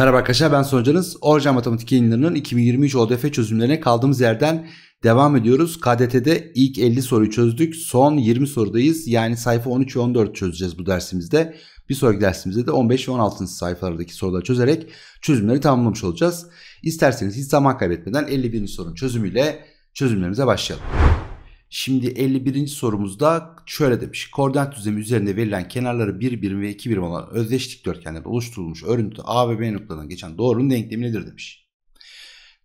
Merhaba arkadaşlar ben Sonucanız. Orca Matematik yayınlarının 2023 ODF çözümlerine kaldığımız yerden devam ediyoruz. KDT'de ilk 50 soruyu çözdük. Son 20 sorudayız. Yani sayfa 13 ve 14 çözeceğiz bu dersimizde. Bir sonraki dersimizde de 15 ve 16. sayfalardaki soruları çözerek çözümleri tamamlamış olacağız. İsterseniz hiç zaman kaybetmeden 51. sorunun çözümüyle çözümlerimize başlayalım. Şimdi 51. sorumuzda şöyle demiş. Koordinat düzlemi üzerinde verilen kenarları 1 birim ve 2 birim olan özdeş dikdörtgenlerde oluşturulmuş örüntü A ve B noktalarından geçen doğrunun denklemi nedir demiş.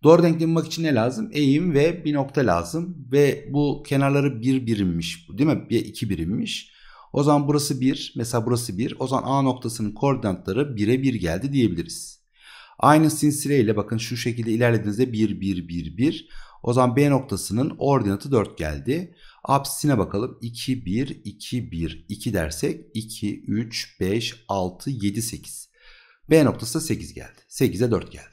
Doğru denklemi bulmak için ne lazım? Eğim ve bir nokta lazım. Ve bu kenarları 1 birimmiş. Değil mi? 2 birimmiş. O zaman burası 1. Mesela burası 1. O zaman A noktasının koordinatları 1'e 1 geldi diyebiliriz. Aynı sinsireyle bakın şu şekilde ilerlediğinizde 1 1 1 1. O zaman B noktasının ordinatı 4 geldi. Apsisine bakalım. 2 1 2 1 2 dersek 2 3 5 6 7 8. B noktası da 8 geldi. 8'e 4 geldi.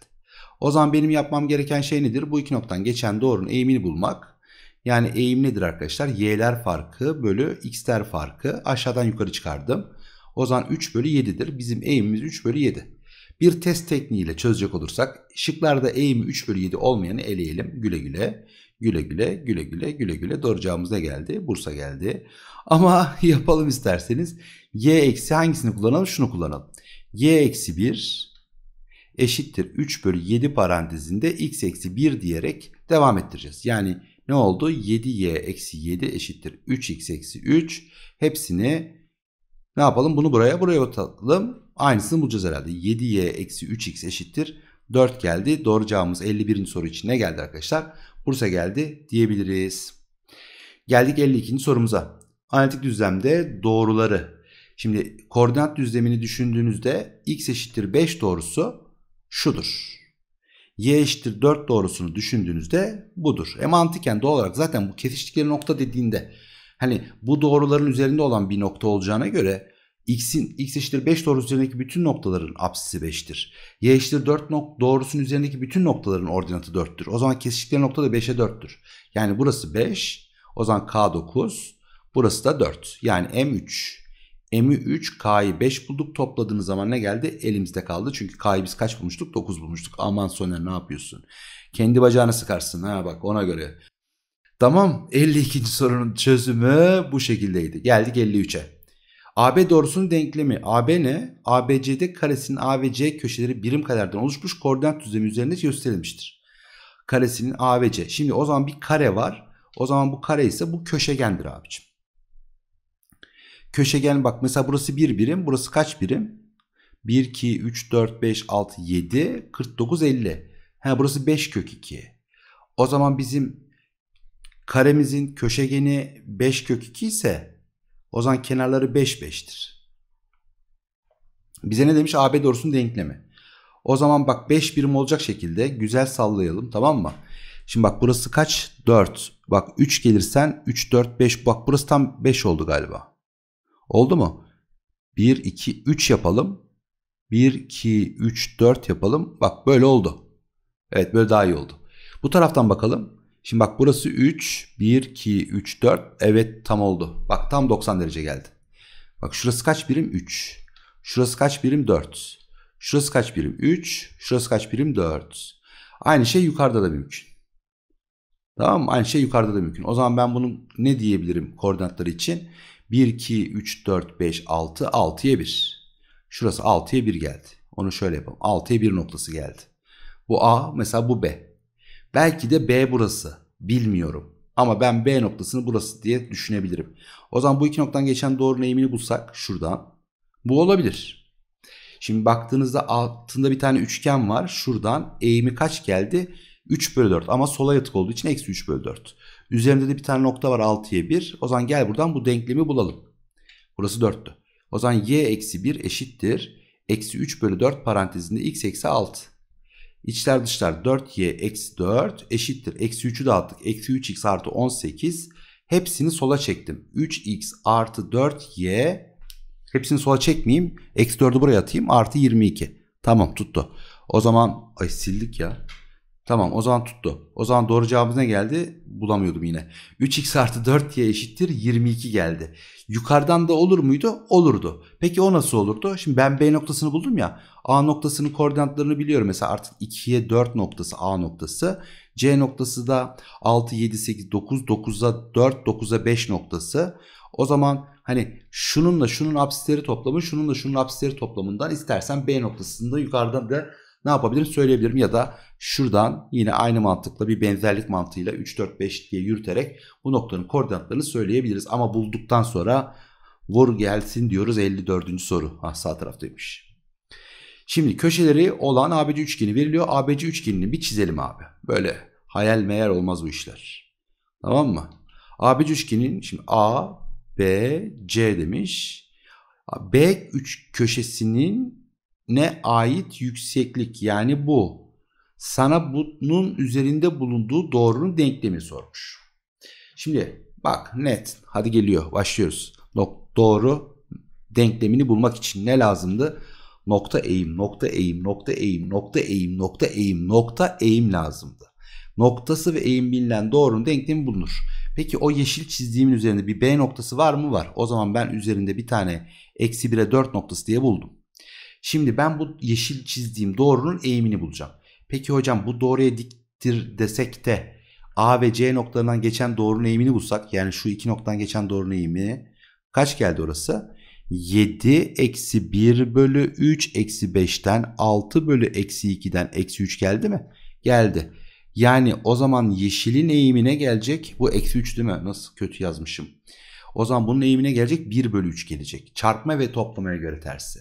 O zaman benim yapmam gereken şey nedir? Bu iki noktadan geçen doğrunun eğimini bulmak. Yani eğim nedir arkadaşlar? Y'ler farkı bölü x'ler farkı aşağıdan yukarı çıkardım. O zaman 3 bölü 7'dir. Bizim eğimimiz 3 bölü 7 bir test tekniğiyle çözecek olursak şıklarda eğimi 3 bölü 7 olmayanı eleyelim. Güle güle, güle güle, güle güle, güle güle. Doğru cevabımız ne geldi? Bursa geldi. Ama yapalım isterseniz. Y eksi hangisini kullanalım? Şunu kullanalım. Y eksi 1 eşittir 3 bölü 7 parantezinde x eksi 1 diyerek devam ettireceğiz. Yani ne oldu? 7y eksi 7 eşittir 3x eksi 3. Hepsini ne yapalım? Bunu buraya buraya atalım. Aynısını bulacağız herhalde. 7y eksi 3x eşittir. 4 geldi. Doğru cevabımız 51. soru için ne geldi arkadaşlar? Bursa geldi diyebiliriz. Geldik 52. sorumuza. Analitik düzlemde doğruları. Şimdi koordinat düzlemini düşündüğünüzde x eşittir 5 doğrusu şudur. y eşittir 4 doğrusunu düşündüğünüzde budur. E mantıken doğal olarak zaten bu kesiştikleri nokta dediğinde hani bu doğruların üzerinde olan bir nokta olacağına göre x'in x eşittir 5 doğrusu üzerindeki bütün noktaların apsisi 5'tir. Y eşittir 4 nok doğrusunun üzerindeki bütün noktaların ordinatı 4'tür. O zaman kesiştikleri nokta da 5'e 4'tür. Yani burası 5, o zaman k 9, burası da 4. Yani m3. M'i 3, K'yı 5 bulduk. Topladığımız zaman ne geldi? Elimizde kaldı. Çünkü K'yı biz kaç bulmuştuk? 9 bulmuştuk. Aman Soner ne yapıyorsun? Kendi bacağını sıkarsın ha bak ona göre. Tamam 52. sorunun çözümü bu şekildeydi. Geldik 53'e. AB doğrusunun denklemi AB ne? ABCD karesinin A ve C köşeleri birim kaderden oluşmuş koordinat düzlemi üzerinde gösterilmiştir. Karesinin A ve C. Şimdi o zaman bir kare var. O zaman bu kare ise bu köşegendir abicim. Köşegen bak mesela burası bir birim. Burası kaç birim? 1, 2, 3, 4, 5, 6, 7, 49, 50. Ha burası 5 kök 2. O zaman bizim karemizin köşegeni 5 kök 2 ise o zaman kenarları 5 5'tir. Bize ne demiş? AB doğrusunun denklemi. O zaman bak 5 birim olacak şekilde güzel sallayalım tamam mı? Şimdi bak burası kaç? 4. Bak 3 gelirsen 3, 4, 5. Bak burası tam 5 oldu galiba. Oldu mu? 1, 2, 3 yapalım. 1, 2, 3, 4 yapalım. Bak böyle oldu. Evet böyle daha iyi oldu. Bu taraftan bakalım. Şimdi bak burası 3, 1, 2, 3, 4. Evet tam oldu. Bak tam 90 derece geldi. Bak şurası kaç birim? 3. Şurası kaç birim? 4. Şurası kaç birim? 3. Şurası kaç birim? 4. Aynı şey yukarıda da mümkün. Tamam mı? Aynı şey yukarıda da mümkün. O zaman ben bunu ne diyebilirim koordinatları için? 1, 2, 3, 4, 5, 6. 6'ya 1. Şurası 6'ya 1 geldi. Onu şöyle yapalım. 6'ya 1 noktası geldi. Bu A mesela bu B. Belki de B burası. Bilmiyorum. Ama ben B noktasını burası diye düşünebilirim. O zaman bu iki noktadan geçen doğrunun eğimini bulsak şuradan. Bu olabilir. Şimdi baktığınızda altında bir tane üçgen var. Şuradan eğimi kaç geldi? 3 bölü 4 ama sola yatık olduğu için eksi 3 bölü 4. Üzerinde de bir tane nokta var 6'ya 1. O zaman gel buradan bu denklemi bulalım. Burası 4'tü. O zaman y eksi 1 eşittir. Eksi 3 bölü 4 parantezinde x eksi 6. İçler dışlar 4y eksi 4 eşittir. Eksi 3'ü dağıttık. Eksi 3x artı 18. Hepsini sola çektim. 3x artı 4y. Hepsini sola çekmeyeyim. Eksi 4'ü buraya atayım. Artı 22. Tamam tuttu. O zaman ay sildik ya. Tamam o zaman tuttu. O zaman doğru cevabımız ne geldi? Bulamıyordum yine. 3x artı 4 y eşittir 22 geldi. Yukarıdan da olur muydu? Olurdu. Peki o nasıl olurdu? Şimdi ben B noktasını buldum ya. A noktasının koordinatlarını biliyorum. Mesela artık 2'ye 4 noktası A noktası. C noktası da 6, 7, 8, 9, 9'a 4, 9'a 5 noktası. O zaman hani şununla şunun apsisleri toplamı, şununla şunun apsisleri toplamından istersen B noktasında yukarıdan da ne yapabilirim söyleyebilirim ya da şuradan yine aynı mantıkla bir benzerlik mantığıyla 3 4 5 diye yürüterek bu noktanın koordinatlarını söyleyebiliriz ama bulduktan sonra vur gelsin diyoruz 54. soru. ha sağ taraftaymış. Şimdi köşeleri olan ABC üçgeni veriliyor. ABC üçgenini bir çizelim abi. Böyle hayal meyal olmaz bu işler. Tamam mı? ABC üçgenin şimdi A, B, C demiş. B üç köşesinin ne ait yükseklik yani bu. Sana bunun üzerinde bulunduğu doğrunun denklemi sormuş. Şimdi bak net hadi geliyor başlıyoruz. Nok doğru denklemini bulmak için ne lazımdı? Nokta eğim, nokta eğim, nokta eğim, nokta eğim, nokta eğim, nokta eğim lazımdı. Noktası ve eğim bilinen doğrunun denklemi bulunur. Peki o yeşil çizdiğimin üzerinde bir B noktası var mı? Var. O zaman ben üzerinde bir tane eksi 1'e 4 noktası diye buldum. Şimdi ben bu yeşil çizdiğim doğrunun eğimini bulacağım. Peki hocam bu doğruya diktir desek de A ve C noktalarından geçen doğrunun eğimini bulsak yani şu iki noktadan geçen doğrunun eğimi kaç geldi orası? 7 eksi 1 bölü 3 eksi 5'ten 6 bölü eksi 2'den eksi 3 geldi mi? Geldi. Yani o zaman yeşilin eğimine gelecek bu eksi 3 değil mi? Nasıl kötü yazmışım. O zaman bunun eğimine gelecek 1 bölü 3 gelecek. Çarpma ve toplamaya göre tersi.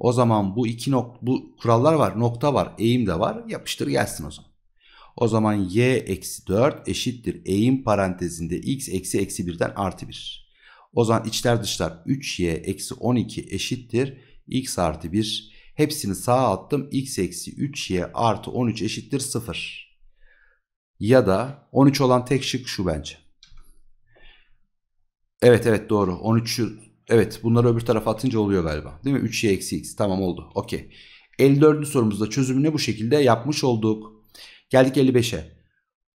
O zaman bu iki nok bu kurallar var. Nokta var. Eğim de var. Yapıştır gelsin o zaman. O zaman y eksi 4 eşittir. Eğim parantezinde x eksi eksi 1'den artı 1. O zaman içler dışlar 3y eksi 12 eşittir. x artı 1. Hepsini sağa attım. x eksi 3y artı 13 eşittir 0. Ya da 13 olan tek şık şu bence. Evet evet doğru. 13'ü Evet bunları öbür tarafa atınca oluyor galiba. Değil mi? 3y eksi x. Tamam oldu. Okey. 54. sorumuzda çözümünü bu şekilde yapmış olduk. Geldik 55'e.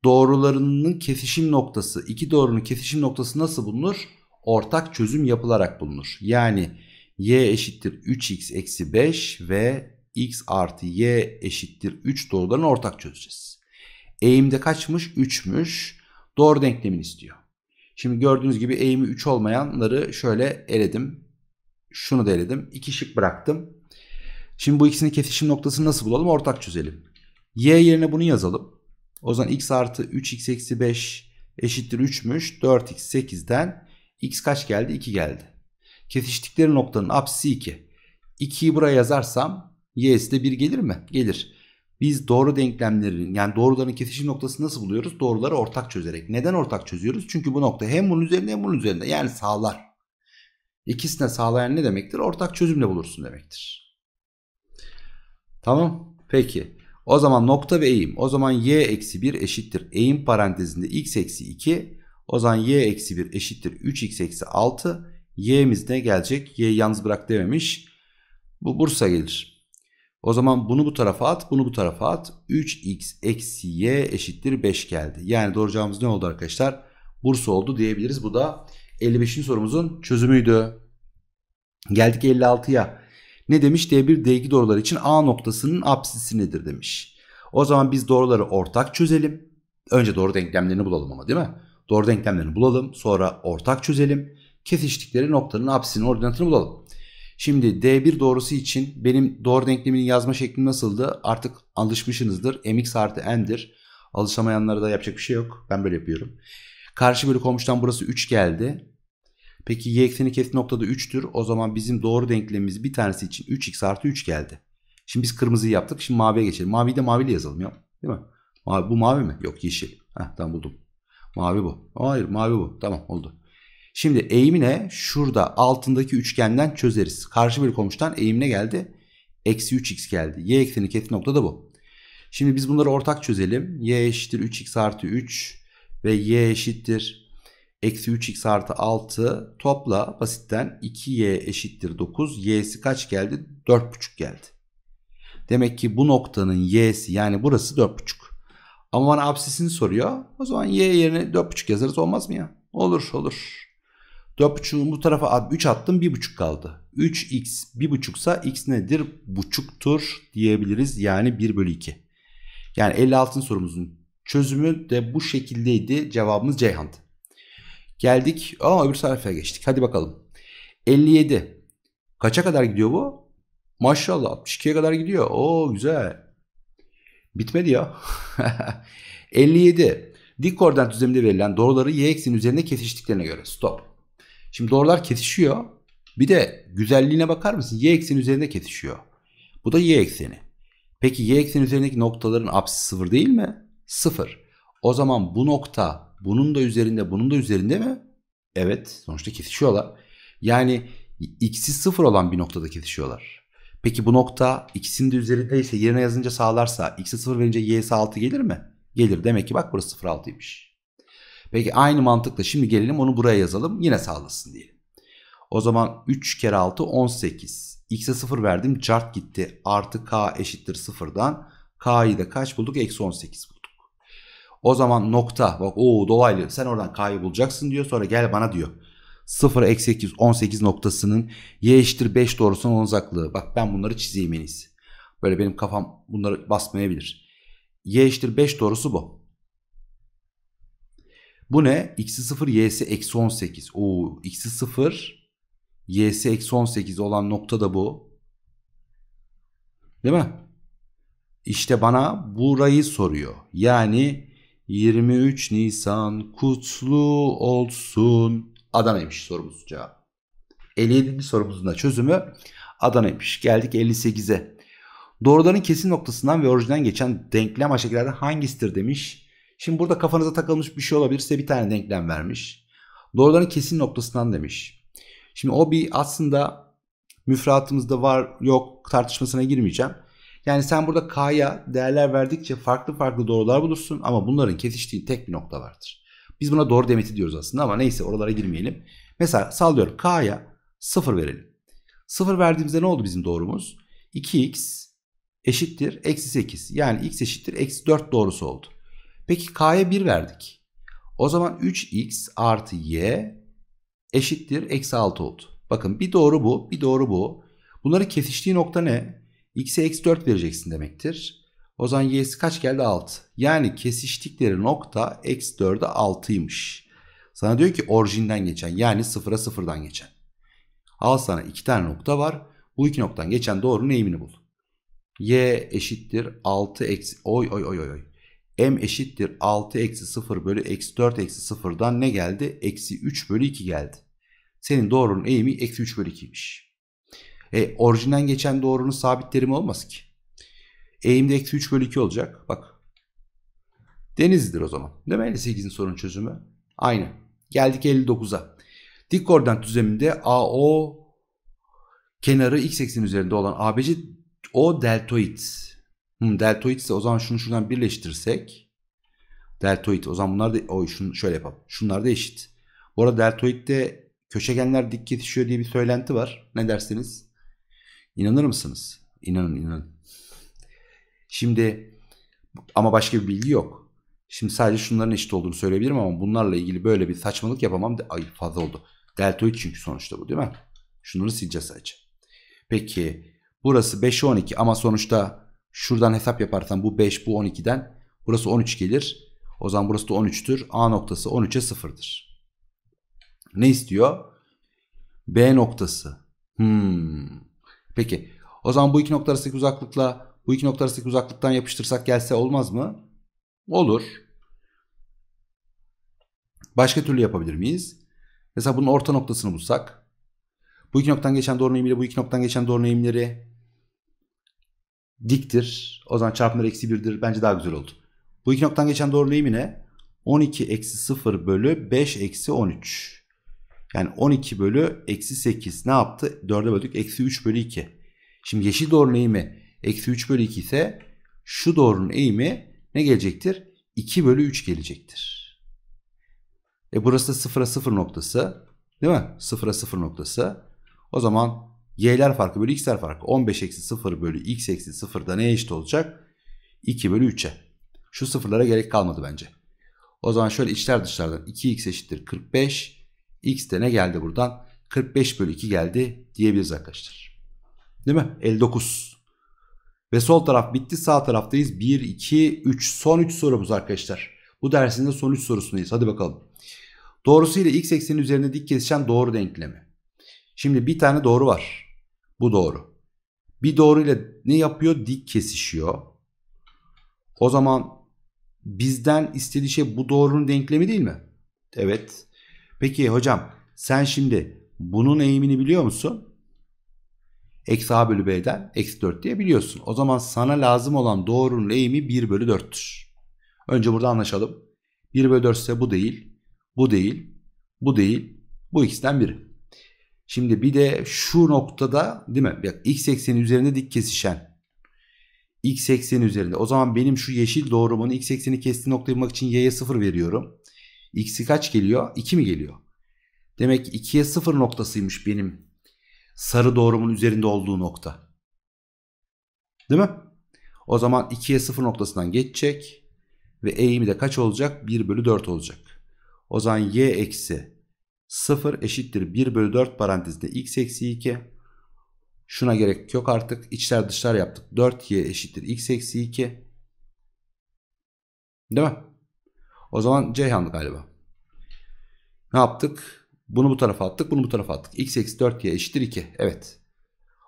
Doğrularının kesişim noktası. iki doğrunun kesişim noktası nasıl bulunur? Ortak çözüm yapılarak bulunur. Yani y eşittir 3x eksi 5 ve x artı y eşittir 3 doğrularını ortak çözeceğiz. Eğimde kaçmış? 3'müş. Doğru denklemini istiyor. Şimdi gördüğünüz gibi eğimi 3 olmayanları şöyle eledim. Şunu da eledim. 2 şık bıraktım. Şimdi bu ikisinin kesişim noktasını nasıl bulalım? Ortak çözelim. Y yerine bunu yazalım. O zaman x artı 3x eksi 5 eşittir 3'müş. 4x 8'den x kaç geldi? 2 geldi. Kesiştikleri noktanın apsisi 2. 2'yi buraya yazarsam y'si de 1 gelir mi? Gelir. Biz doğru denklemlerin yani doğruların kesişim noktası nasıl buluyoruz? Doğruları ortak çözerek. Neden ortak çözüyoruz? Çünkü bu nokta hem bunun üzerinde hem bunun üzerinde yani sağlar. İkisine sağlayan ne demektir? Ortak çözümle bulursun demektir. Tamam peki. O zaman nokta ve eğim. O zaman y eksi 1 eşittir. Eğim parantezinde x eksi 2. O zaman y eksi 1 eşittir 3x eksi 6. Y'miz ne gelecek? Y yalnız bırak dememiş. Bu Bursa gelir. O zaman bunu bu tarafa at, bunu bu tarafa at. 3x eksi y eşittir 5 geldi. Yani doğru cevabımız ne oldu arkadaşlar? Bursa oldu diyebiliriz. Bu da 55. sorumuzun çözümüydü. Geldik 56'ya. Ne demiş? D1, D2 doğruları için A noktasının apsisi nedir demiş. O zaman biz doğruları ortak çözelim. Önce doğru denklemlerini bulalım ama değil mi? Doğru denklemlerini bulalım. Sonra ortak çözelim. Kesiştikleri noktanın apsisinin ordinatını bulalım. Şimdi D1 doğrusu için benim doğru denklemini yazma şeklim nasıldı? Artık alışmışsınızdır. Mx artı n'dir. Alışamayanlara da yapacak bir şey yok. Ben böyle yapıyorum. Karşı bölü komşudan burası 3 geldi. Peki y ekseni kesin noktada 3'tür. O zaman bizim doğru denklemimiz bir tanesi için 3x artı 3 geldi. Şimdi biz kırmızıyı yaptık. Şimdi maviye geçelim. Maviyi de maviyle yazalım yok, Değil mi? Mavi, bu mavi mi? Yok yeşil. Heh, tamam buldum. Mavi bu. Hayır mavi bu. Tamam oldu. Şimdi eğimine şurada altındaki üçgenden çözeriz. Karşı bir komşudan eğimine geldi. Eksi 3x geldi. Y ekseni kesin nokta da bu. Şimdi biz bunları ortak çözelim. Y eşittir 3x artı 3 ve y eşittir eksi 3x artı 6 topla basitten 2y eşittir 9. Y'si kaç geldi? 4,5 geldi. Demek ki bu noktanın y'si yani burası 4,5. Ama bana absisini soruyor. O zaman y yerine 4,5 yazarız olmaz mı ya? Olur olur. 4.5'ü bu tarafa 3 attım 1.5 kaldı. 3x 1.5 ise x nedir? Buçuktur diyebiliriz. Yani 1 bölü 2. Yani 56. sorumuzun çözümü de bu şekildeydi. Cevabımız Ceyhan'dı. Geldik. Aa öbür sayfaya geçtik. Hadi bakalım. 57. Kaça kadar gidiyor bu? Maşallah 62'ye kadar gidiyor. Oo güzel. Bitmedi ya. 57. Dik koordinat düzleminde verilen doğruları y ekseni üzerinde kesiştiklerine göre. Stop. Şimdi doğrular kesişiyor. Bir de güzelliğine bakar mısın? Y ekseni üzerinde kesişiyor. Bu da y ekseni. Peki y ekseni üzerindeki noktaların apsisi sıfır değil mi? Sıfır. O zaman bu nokta bunun da üzerinde bunun da üzerinde mi? Evet sonuçta kesişiyorlar. Yani x'i sıfır olan bir noktada kesişiyorlar. Peki bu nokta ikisinin de üzerindeyse yerine yazınca sağlarsa x'i sıfır verince y'si 6 gelir mi? Gelir. Demek ki bak burası 0.6'ymış. Peki aynı mantıkla şimdi gelelim onu buraya yazalım. Yine sağlasın diyelim. O zaman 3 kere 6 18. X'e 0 verdim. Cart gitti. Artı K eşittir 0'dan. K'yı da kaç bulduk? Eksi 18 bulduk. O zaman nokta. Bak o dolaylı. Sen oradan K'yı bulacaksın diyor. Sonra gel bana diyor. 0 eksi 8 18 noktasının y eşittir 5 doğrusunun uzaklığı. Bak ben bunları çizeyim en iyisi. Böyle benim kafam bunları basmayabilir. y eşittir 5 doğrusu bu. Bu ne? X'i 0 Y'si eksi 18. Oo, X'i 0 Y'si eksi 18 olan nokta da bu. Değil mi? İşte bana burayı soruyor. Yani 23 Nisan kutlu olsun. Adana'ymış sorumuz cevap. 57. sorumuzun da çözümü Adana'ymış. Geldik 58'e. Doğruların kesin noktasından ve orijinden geçen denklem aşağıdakilerden hangisidir demiş. Şimdi burada kafanıza takılmış bir şey olabilir. Size bir tane denklem vermiş. Doğruların kesin noktasından demiş. Şimdi o bir aslında müfratımızda var yok tartışmasına girmeyeceğim. Yani sen burada K'ya değerler verdikçe farklı farklı doğrular bulursun ama bunların kesiştiği tek bir nokta vardır. Biz buna doğru demeti diyoruz aslında ama neyse oralara girmeyelim. Mesela sallıyorum K'ya 0 verelim. 0 verdiğimizde ne oldu bizim doğrumuz? 2x eşittir eksi 8 yani x eşittir eksi 4 doğrusu oldu. Peki k'ya 1 verdik. O zaman 3x artı y eşittir eksi 6 oldu. Bakın bir doğru bu bir doğru bu. Bunları kesiştiği nokta ne? x'e eksi 4 vereceksin demektir. O zaman y'si kaç geldi? 6. Yani kesiştikleri nokta eksi 4'e 6'ymış. Sana diyor ki orijinden geçen yani 0'a 0'dan geçen. Al sana 2 tane nokta var. Bu iki noktadan geçen doğrunun eğimini bul. y eşittir 6 eksi oy oy oy oy m eşittir 6 eksi 0 bölü eksi 4 eksi 0'dan ne geldi? Eksi 3 bölü 2 geldi. Senin doğrunun eğimi eksi 3 bölü 2'ymiş. E orijinden geçen doğrunun sabit terimi olmaz ki. Eğimde eksi 3 bölü 2 olacak. Bak. denizdir o zaman. Değil mi? 8'in sorun çözümü. Aynı. Geldik 59'a. Dik koordinat düzleminde AO kenarı x eksenin üzerinde olan ABC o deltoid Hmm, deltoid ise o zaman şunu şuradan birleştirsek. Deltoid o zaman bunlar da oy şunu şöyle yapalım. Şunlar da eşit. Bu arada deltoidde köşegenler dik kesişiyor diye bir söylenti var. Ne dersiniz? İnanır mısınız? İnanın inanın. Şimdi ama başka bir bilgi yok. Şimdi sadece şunların eşit olduğunu söyleyebilirim ama bunlarla ilgili böyle bir saçmalık yapamam. Ay fazla oldu. Deltoid çünkü sonuçta bu değil mi? Şunları sileceğiz sadece. Peki burası 5'e 12 ama sonuçta Şuradan hesap yaparsan bu 5 bu 12'den burası 13 gelir. O zaman burası da 13'tür. A noktası 13'e 0'dır. Ne istiyor? B noktası. Hmm. Peki o zaman bu iki nokta arasındaki uzaklıkla bu iki nokta arasındaki uzaklıktan yapıştırsak gelse olmaz mı? Olur. Başka türlü yapabilir miyiz? Mesela bunun orta noktasını bulsak. Bu iki noktadan geçen doğru eğimleri, bu iki noktadan geçen doğru eğimleri diktir. O zaman çarpımları eksi 1'dir. Bence daha güzel oldu. Bu iki noktadan geçen doğruluğu ne? 12 eksi 0 bölü 5 eksi 13. Yani 12 bölü eksi 8 ne yaptı? 4'e böldük. Eksi 3 bölü 2. Şimdi yeşil doğrunun eğimi eksi 3 bölü 2 ise şu doğrunun eğimi ne gelecektir? 2 bölü 3 gelecektir. E burası da 0'a 0 noktası. Değil mi? 0'a 0 noktası. O zaman y'ler farkı bölü x'ler farkı. 15 eksi 0 bölü x eksi 0 da neye eşit olacak? 2 bölü 3'e. Şu sıfırlara gerek kalmadı bence. O zaman şöyle içler dışlardan 2x eşittir 45. x de ne geldi buradan? 45 bölü 2 geldi diyebiliriz arkadaşlar. Değil mi? 59. Ve sol taraf bitti sağ taraftayız. 1, 2, 3. Son 3 sorumuz arkadaşlar. Bu dersin de son 3 sorusundayız. Hadi bakalım. Doğrusu ile x eksenin üzerinde dik kesişen doğru denklemi. Şimdi bir tane doğru var. Bu doğru. Bir doğru ile ne yapıyor? Dik kesişiyor. O zaman bizden istediği şey bu doğrunun denklemi değil mi? Evet. Peki hocam sen şimdi bunun eğimini biliyor musun? Eksi a bölü b'den eksi 4 diye biliyorsun. O zaman sana lazım olan doğrunun eğimi 1 bölü 4'tür. Önce burada anlaşalım. 1 bölü 4 ise bu değil, bu değil, bu değil, bu ikisinden biri. Şimdi bir de şu noktada değil mi? Bak x eksenin üzerinde dik kesişen. x ekseni üzerinde. O zaman benim şu yeşil doğrumun x ekseni kestiği noktayı bulmak için y'ye 0 veriyorum. x'i kaç geliyor? 2 mi geliyor? Demek ki 2'ye 0 noktasıymış benim sarı doğrumun üzerinde olduğu nokta. Değil mi? O zaman 2'ye 0 noktasından geçecek ve eğimi de kaç olacak? 1 bölü 4 olacak. O zaman y eksi 0 eşittir 1 bölü 4 parantezde x eksi 2. Şuna gerek yok artık. İçler dışlar yaptık. 4y eşittir x eksi 2. Değil mi? O zaman Ceyhan galiba. Ne yaptık? Bunu bu tarafa attık. Bunu bu tarafa attık. x eksi 4y eşittir 2. Evet.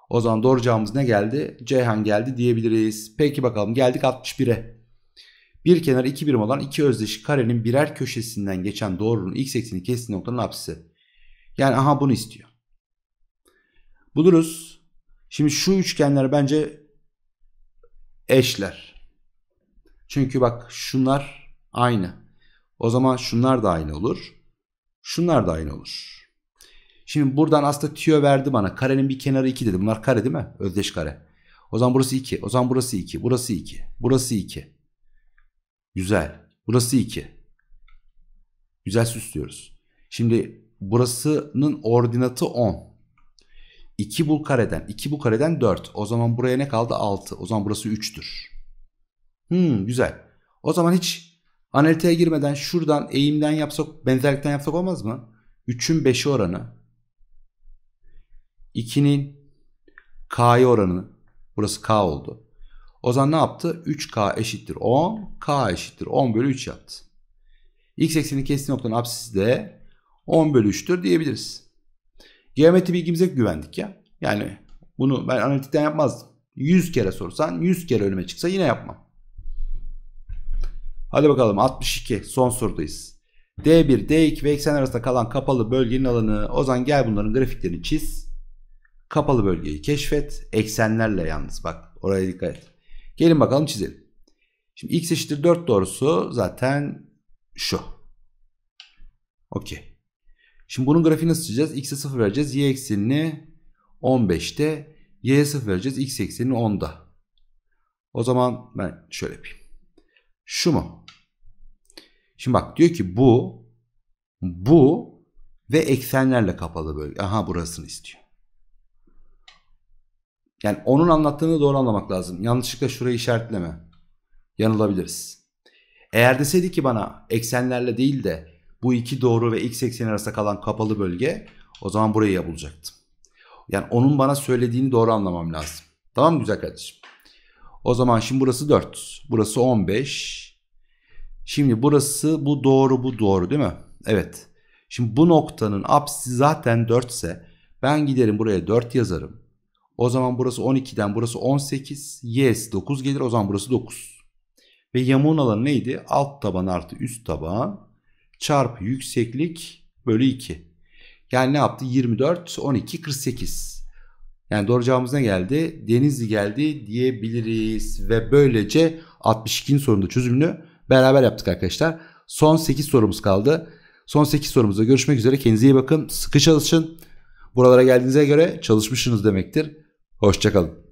O zaman doğru cevabımız ne geldi? Ceyhan geldi diyebiliriz. Peki bakalım geldik 61'e. Bir kenar 2 birim olan iki özdeş karenin birer köşesinden geçen doğrunun x ekseni kestiği noktanın apsisi. Yani aha bunu istiyor. Buluruz. Şimdi şu üçgenler bence eşler. Çünkü bak şunlar aynı. O zaman şunlar da aynı olur. Şunlar da aynı olur. Şimdi buradan aslında tüyo verdi bana. Karenin bir kenarı 2 dedi. Bunlar kare değil mi? Özdeş kare. O zaman burası 2. O zaman burası 2. Burası 2. Burası 2. Güzel. Burası 2. Güzel süslüyoruz. Şimdi burasının ordinatı 10. 2 bu kareden. 2 bu kareden 4. O zaman buraya ne kaldı? 6. O zaman burası 3'tür. Hmm, güzel. O zaman hiç analiteye girmeden şuradan eğimden yapsak, benzerlikten yapsak olmaz mı? 3'ün 5'i oranı. 2'nin K'yı oranı. Burası K oldu. Ozan ne yaptı? 3K eşittir 10. K eşittir 10 bölü 3 yaptı. X eksenin kestiği noktanın apsisi de 10 bölü 3'tür diyebiliriz. Geometri bilgimize güvendik ya. Yani bunu ben analitikten yapmazdım. 100 kere sorsan 100 kere önüme çıksa yine yapmam. Hadi bakalım 62 son sorudayız. D1, D2 ve eksen arasında kalan kapalı bölgenin alanı. Ozan gel bunların grafiklerini çiz. Kapalı bölgeyi keşfet. Eksenlerle yalnız bak oraya dikkat et. Gelin bakalım çizelim. Şimdi x eşittir 4 doğrusu zaten şu. Okey. Şimdi bunun grafiğini nasıl çizeceğiz? X'e 0 vereceğiz. Y eksenini 15'te. Y'ye 0 vereceğiz. X eksenini 10'da. O zaman ben şöyle yapayım. Şu mu? Şimdi bak diyor ki bu bu ve eksenlerle kapalı bölge. Aha burasını istiyor. Yani onun anlattığını doğru anlamak lazım. Yanlışlıkla şurayı işaretleme. Yanılabiliriz. Eğer deseydi ki bana eksenlerle değil de bu iki doğru ve x ekseni arasında kalan kapalı bölge o zaman burayı ya bulacaktım. Yani onun bana söylediğini doğru anlamam lazım. Tamam mı güzel kardeşim? O zaman şimdi burası 4. Burası 15. Şimdi burası bu doğru bu doğru değil mi? Evet. Şimdi bu noktanın apsisi zaten 4 ise ben giderim buraya 4 yazarım. O zaman burası 12'den burası 18. Yes 9 gelir o zaman burası 9. Ve yamuğun alanı neydi? Alt taban artı üst taban çarpı yükseklik bölü 2. Yani ne yaptı? 24, 12, 48. Yani doğru cevabımız ne geldi? Denizli geldi diyebiliriz. Ve böylece 62. sorunun çözümünü beraber yaptık arkadaşlar. Son 8 sorumuz kaldı. Son 8 sorumuzda görüşmek üzere. Kendinize iyi bakın. Sıkı çalışın. Buralara geldiğinize göre çalışmışsınız demektir. Hoşçakalın.